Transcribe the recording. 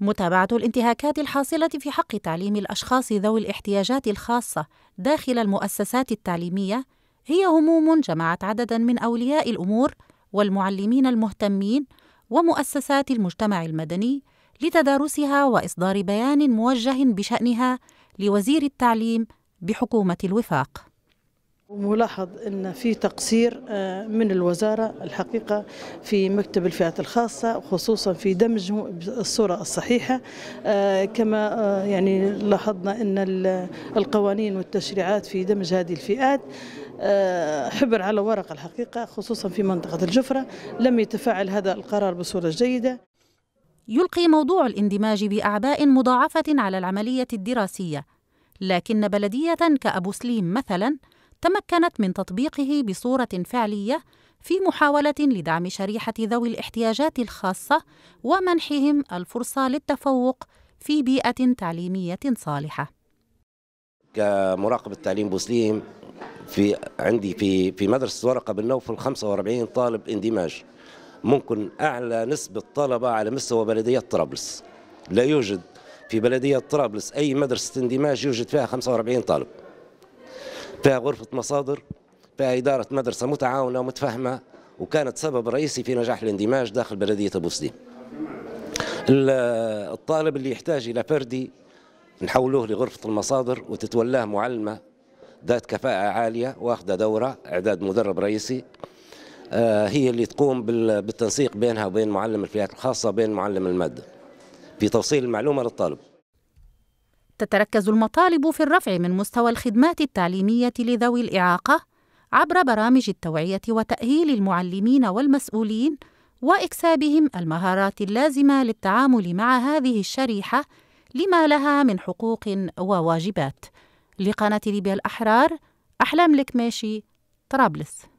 متابعة الانتهاكات الحاصلة في حق تعليم الأشخاص ذوي الاحتياجات الخاصة داخل المؤسسات التعليمية هي هموم جمعت عددا من أولياء الأمور والمعلمين المهتمين ومؤسسات المجتمع المدني لتدارسها وإصدار بيان موجه بشأنها لوزير التعليم بحكومة الوفاق وملاحظ ان في تقصير آه، من الوزاره الحقيقه في مكتب الفئات الخاصه خصوصا في دمجه بالصوره الصحيحه آه، كما آه، يعني لاحظنا ان القوانين والتشريعات في دمج هذه الفئات حبر على ورق الحقيقه خصوصا في منطقه الجفره لم يتفاعل هذا القرار بصوره جيده يلقي موضوع الاندماج باعباء مضاعفه على العمليه الدراسيه لكن بلديه كابو سليم مثلا تمكنت من تطبيقه بصورة فعلية في محاولة لدعم شريحة ذوي الاحتياجات الخاصة ومنحهم الفرصة للتفوق في بيئة تعليمية صالحة. كمراقب التعليم بوسليم في عندي في في مدرسة ورقة بالنوفل 45 طالب اندماج ممكن أعلى نسبة طلبة على مستوى بلدية طرابلس لا يوجد في بلدية طرابلس أي مدرسة اندماج يوجد فيها 45 طالب فيها غرفة مصادر فيها إدارة مدرسة متعاونة ومتفهمة وكانت سبب رئيسي في نجاح الاندماج داخل بلدية أبو سليم الطالب اللي يحتاج إلى فردي نحولوه لغرفة المصادر وتتولاه معلمة ذات كفاءة عالية واخذة دورة إعداد مدرب رئيسي آه، هي اللي تقوم بالتنسيق بينها وبين معلم الفئات الخاصة بين معلم المادة في توصيل المعلومة للطالب تتركز المطالب في الرفع من مستوى الخدمات التعليميه لذوي الاعاقه عبر برامج التوعيه وتاهيل المعلمين والمسؤولين واكسابهم المهارات اللازمه للتعامل مع هذه الشريحه لما لها من حقوق وواجبات لقناه ليبيا الاحرار احلام ماشي طرابلس